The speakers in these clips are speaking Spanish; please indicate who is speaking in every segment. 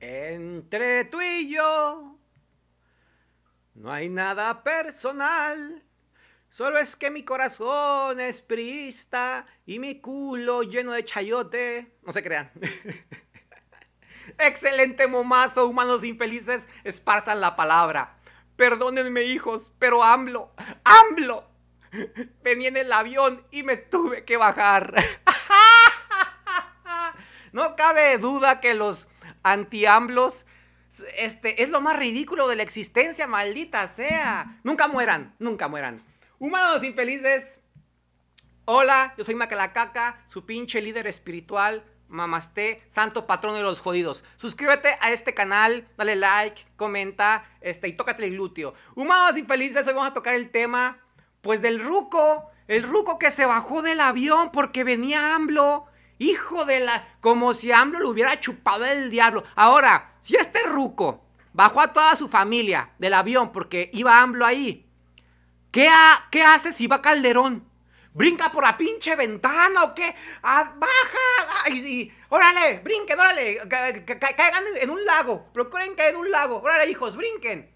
Speaker 1: Entre tú y yo no hay nada personal, solo es que mi corazón es priista y mi culo lleno de chayote. No se crean. Excelente momazo, humanos infelices, esparzan la palabra. Perdónenme, hijos, pero AMLO, AMLO, venía en el avión y me tuve que bajar. no cabe duda que los anti este, es lo más ridículo de la existencia, maldita sea. Nunca mueran, nunca mueran. Humanos infelices. Hola, yo soy Macalacaca, su pinche líder espiritual, mamasté, santo patrón de los jodidos. Suscríbete a este canal, dale like, comenta este, y tócate el glúteo. Humanos infelices, hoy vamos a tocar el tema, pues del ruco, el ruco que se bajó del avión porque venía AMLO Hijo de la... Como si AMLO lo hubiera chupado el diablo. Ahora, si este ruco bajó a toda su familia del avión porque iba AMLO ahí, ¿qué, qué hace si va Calderón? ¿Brinca por la pinche ventana o qué? Ah, ¡Baja! ¡Órale! ¡Brinquen, órale! ¡Caigan en un lago! ¡Procuren caer en un lago! ¡Órale, hijos! ¡Brinquen!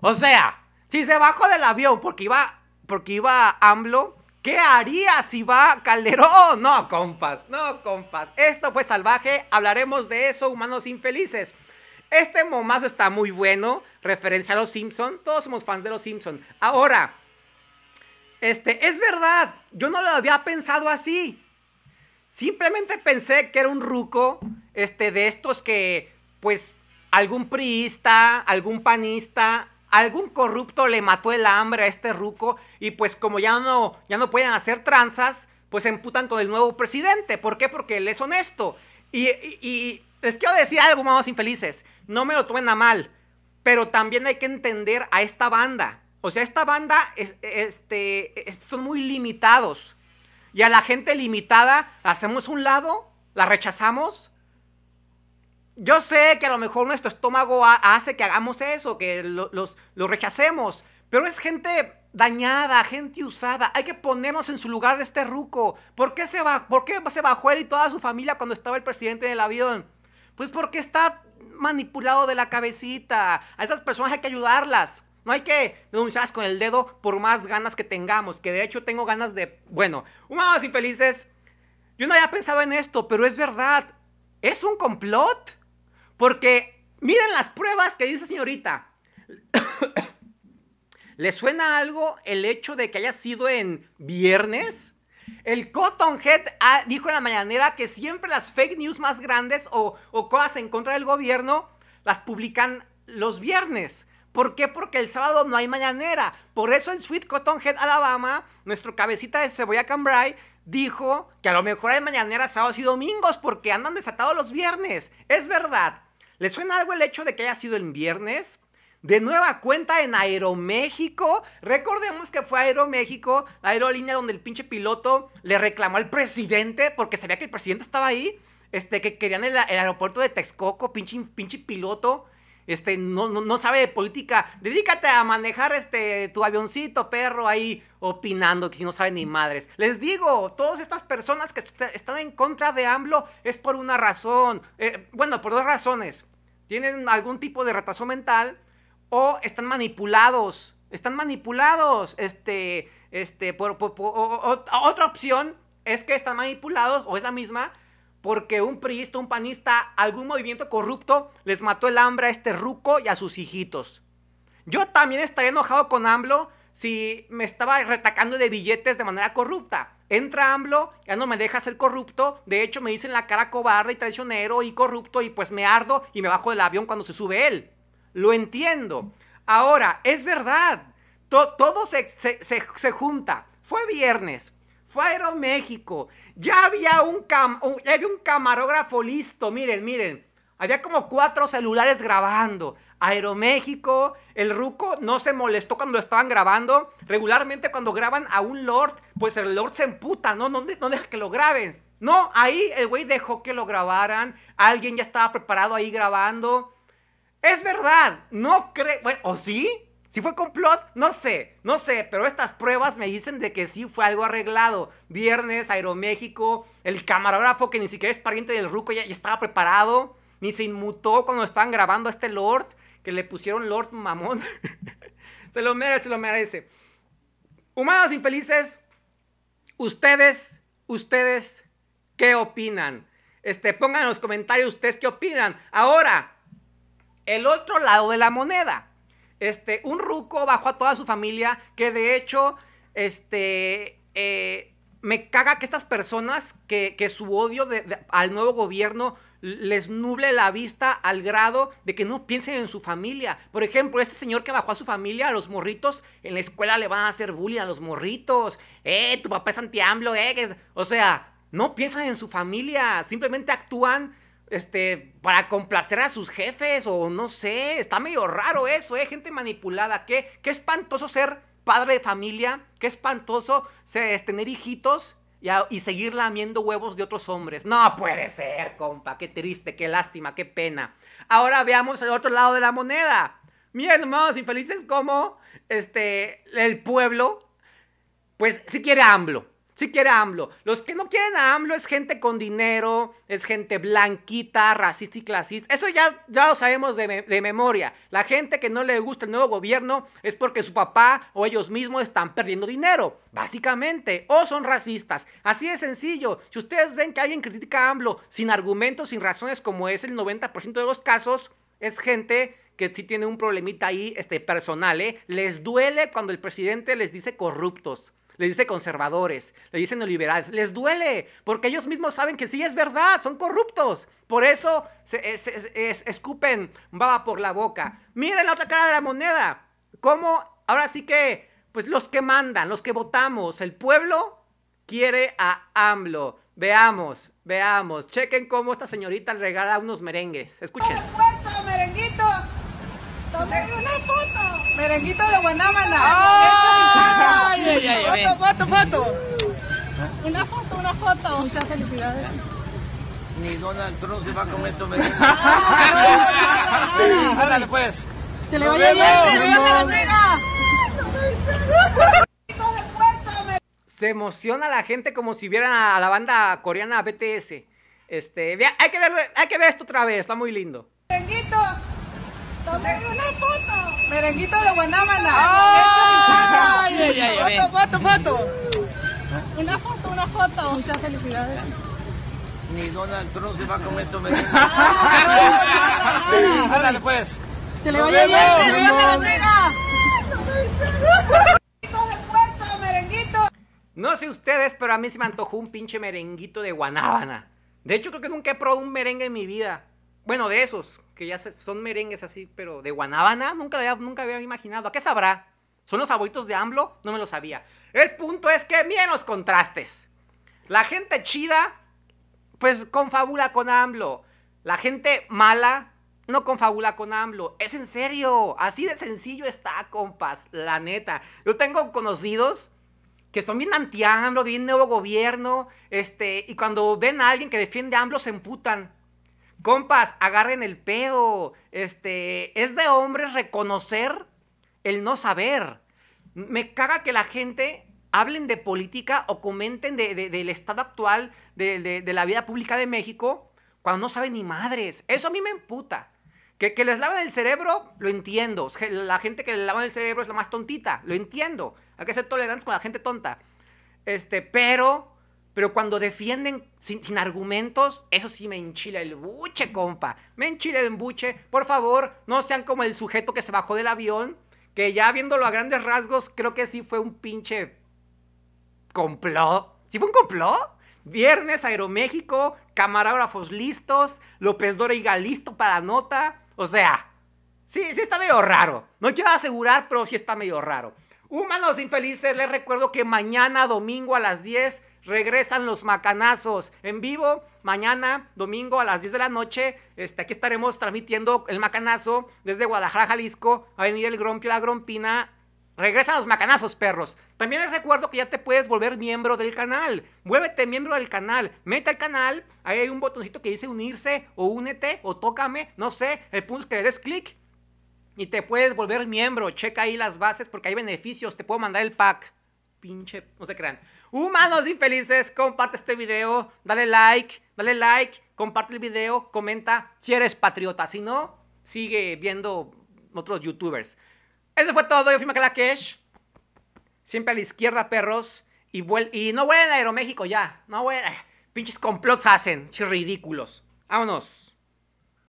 Speaker 1: O sea, si se bajó del avión porque iba, porque iba AMLO ¿Qué haría si va Calderón? Oh, no, compas, no, compas. Esto fue salvaje, hablaremos de eso, humanos infelices. Este momazo está muy bueno, referencia a los Simpsons. todos somos fans de los Simpsons. Ahora, este, es verdad, yo no lo había pensado así. Simplemente pensé que era un ruco, este, de estos que, pues, algún priista, algún panista, algún corrupto le mató el hambre a este ruco y pues como ya no, ya no pueden hacer tranzas, pues se emputan con el nuevo presidente. ¿Por qué? Porque él es honesto. Y, les quiero decir algo, mamás infelices, no me lo tomen a mal, pero también hay que entender a esta banda. O sea, esta banda este, son muy limitados. Y a la gente limitada, hacemos un lado, la rechazamos yo sé que a lo mejor nuestro estómago hace que hagamos eso, que lo, los, lo rechacemos, pero es gente dañada, gente usada. Hay que ponernos en su lugar de este ruco. ¿Por qué se, va, por se bajó él y toda su familia cuando estaba el presidente del avión? Pues porque está manipulado de la cabecita. A esas personas hay que ayudarlas. No hay que denunciarlas con el dedo por más ganas que tengamos. Que de hecho tengo ganas de... Bueno, y infelices. Yo no había pensado en esto, pero es verdad. Es un complot. Porque miren las pruebas que dice señorita. ¿Le suena algo el hecho de que haya sido en viernes? El Cotton Cottonhead dijo en la mañanera que siempre las fake news más grandes o, cosas en contra del gobierno las publican los viernes. ¿Por qué? Porque el sábado no hay mañanera. Por eso el Sweet Cottonhead, Alabama, nuestro cabecita de cebolla Cambrai dijo que a lo mejor hay mañanera sábados y domingos porque andan desatados los viernes. Es verdad. ¿Le suena algo el hecho de que haya sido el viernes? De nueva cuenta en Aeroméxico. Recordemos que fue Aeroméxico, la aerolínea donde el pinche piloto le reclamó al presidente porque sabía que el presidente estaba ahí. Este, que querían el, aeropuerto de Texcoco, pinche, pinche piloto este, no, no, sabe de política, dedícate a manejar este, tu avioncito, perro, ahí opinando, que si no sabe ni madres. Les digo, todas estas personas que están en contra de AMLO es por una razón, eh, bueno, por dos razones. Tienen algún tipo de retraso mental o están manipulados, están manipulados, este, este, otra opción es que están manipulados o es la misma porque un priista, un panista, algún movimiento corrupto les mató el hambre a este ruco y a sus hijitos. Yo también estaría enojado con AMLO si me estaba retacando de billetes de manera corrupta. Entra AMLO, ya no me deja ser corrupto. De hecho, me dicen la cara cobarde y traicionero y corrupto y pues me ardo y me bajo del avión cuando se sube él. Lo entiendo. Ahora, es verdad. todo se, se junta. Fue viernes. Fue Aeroméxico. Ya había un, un camarógrafo listo. Miren, miren. Había como cuatro celulares grabando. Aeroméxico, el Ruco no se molestó cuando lo estaban grabando. Regularmente cuando graban a un Lord, pues el Lord se emputa, ¿no? No, deja que lo graben. No, ahí el güey dejó que lo grabaran. Alguien ya estaba preparado ahí grabando. Es verdad, no creo. Bueno, ¿o sí? Si fue complot, no sé, no sé, pero estas pruebas me dicen de que sí fue algo arreglado. Viernes, Aeroméxico, el camarógrafo que ni siquiera es pariente del Ruco ya, estaba preparado, ni se inmutó cuando estaban grabando a este Lord, que le pusieron Lord Mamón. se lo merece, se lo merece. Humanos infelices, ustedes, ustedes, ¿qué opinan? Este, pongan en los comentarios ustedes qué opinan. Ahora, el otro lado de la moneda este, un ruco bajó a toda su familia, que de hecho, este, eh, me caga que estas personas, que, que su odio al nuevo gobierno les nuble la vista al grado de que no piensen en su familia. Por ejemplo, este señor que bajó a su familia, a los morritos, en la escuela le van a hacer bullying a los morritos. Eh, tu papá es antiamblo, eh. O sea, no piensan en su familia, simplemente actúan este, para complacer a sus jefes o no sé, está medio raro eso, ¿eh? Gente manipulada, qué, qué espantoso ser padre de familia, qué espantoso tener hijitos y, seguir lamiendo huevos de otros hombres. No puede ser, compa, qué triste, qué lástima, qué pena. Ahora veamos el otro lado de la moneda. Miren, hermanos infelices, como este, el pueblo, pues si quiere AMLO. Si sí quiere a AMLO. Los que no quieren a AMLO es gente con dinero, es gente blanquita, racista y clasista. Eso ya, ya lo sabemos de, memoria. La gente que no le gusta el nuevo gobierno es porque su papá o ellos mismos están perdiendo dinero, básicamente. O son racistas. Así de sencillo. Si ustedes ven que alguien critica a AMLO sin argumentos, sin razones, como es el 90% de los casos, es gente que sí tiene un problemita ahí este, personal. ¿eh? Les duele cuando el presidente les dice corruptos le dice conservadores, les dice neoliberales, les duele, porque ellos mismos saben que sí es verdad, son corruptos. Por eso eh, escupen baba por la boca. Miren la otra cara de la moneda, cómo ahora sí que, pues los que mandan, los que votamos, el pueblo quiere a AMLO. Veamos, veamos, chequen cómo esta señorita le regala unos merengues. Escuchen. ¡Merenguito! una foto! ¡Merenguito de Guanámana! ¡Oh! foto, foto, foto. Una foto, una foto. Muchas felicidades. Ni Donald Trump se va con esto. Ándale pues. Que le vaya bien. Se emociona la gente como si vieran a la banda coreana BTS. Este, hay que verlo, hay que ver esto otra vez, está muy lindo. una foto. Merenguito de Guanábana. ¡Ay! ay, ay, foto, foto, foto. Una foto, una foto. Muchas felicidades. Ni Donald Trump se va a comer tu merengue. Ándale pues. Que le vaya bien. Que Dios te merenguito. No sé ustedes, pero a mí se me antojó un pinche merenguito de guanábana. De hecho, creo que nunca he probado un merengue en mi vida. Bueno, de esos, que ya son merengues así, pero de Guanabana, nunca, había, nunca había imaginado. qué sabrá? ¿Son los favoritos de AMLO? No me lo sabía. El punto es que los contrastes. La gente chida, pues confabula con AMLO. La gente mala, no confabula con AMLO. Es en serio. Así de sencillo está, compas. La neta. Yo tengo conocidos que son bien anti-AMLO, bien nuevo gobierno. Este, y cuando ven a alguien que defiende a AMLO, se emputan. Compas, agarren el pedo. Este, es de hombres reconocer el no saber. Me caga que la gente hablen de política o comenten del estado actual de, la vida pública de México cuando no saben ni madres. Eso a mí me emputa. Que, que les laven el cerebro, lo entiendo. La gente que le lavan el cerebro es la más tontita, lo entiendo. Hay que ser tolerantes con la gente tonta. Este, pero pero cuando defienden sin, argumentos, eso sí me enchila el buche, compa. Me enchila el buche. Por favor, no sean como el sujeto que se bajó del avión, que ya viéndolo a grandes rasgos, creo que sí fue un pinche complot. ¿Sí fue un complot? Viernes, Aeroméxico, camarógrafos listos, López y listo para la nota. O sea, sí, sí está medio raro. No quiero asegurar, pero sí está medio raro. Humanos infelices, les recuerdo que mañana domingo a las 10 regresan los macanazos en vivo. Mañana, domingo a las 10 de la noche, este, aquí estaremos transmitiendo el macanazo desde Guadalajara, Jalisco, a venir El Grompio, La Grompina. Regresan los macanazos, perros. También les recuerdo que ya te puedes volver miembro del canal. Vuélvete miembro del canal. Mete al canal. Ahí hay un botoncito que dice unirse o únete o tócame. No sé. El punto es que le des clic y te puedes volver miembro. Checa ahí las bases porque hay beneficios. Te puedo mandar el pack. Pinche, no se crean. Humanos infelices, comparte este video. Dale like, dale like. Comparte el video, comenta si eres patriota. Si no, sigue viendo otros youtubers. Eso fue todo. Yo fui Macalakesh. Siempre a la izquierda, perros. Y, y no vuelen a Aeroméxico ya. No vuelen. Pinches complots hacen. Chis ridículos. Vámonos.